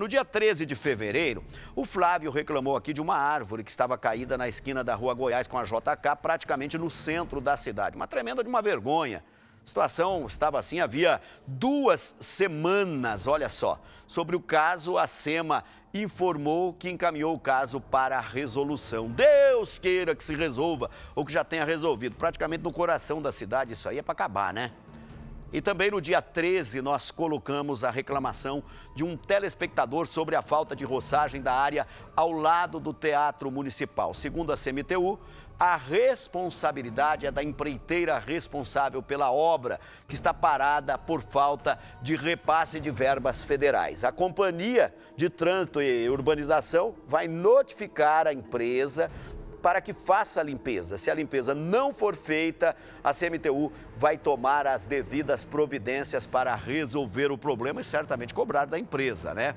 No dia 13 de fevereiro, o Flávio reclamou aqui de uma árvore que estava caída na esquina da rua Goiás com a JK, praticamente no centro da cidade. Uma tremenda de uma vergonha. A situação estava assim havia duas semanas, olha só. Sobre o caso, a SEMA informou que encaminhou o caso para a resolução. Deus queira que se resolva ou que já tenha resolvido. Praticamente no coração da cidade, isso aí é para acabar, né? E também no dia 13 nós colocamos a reclamação de um telespectador sobre a falta de roçagem da área ao lado do Teatro Municipal. Segundo a CMTU, a responsabilidade é da empreiteira responsável pela obra, que está parada por falta de repasse de verbas federais. A Companhia de Trânsito e Urbanização vai notificar a empresa para que faça a limpeza. Se a limpeza não for feita, a CMTU vai tomar as devidas providências para resolver o problema e certamente cobrar da empresa, né?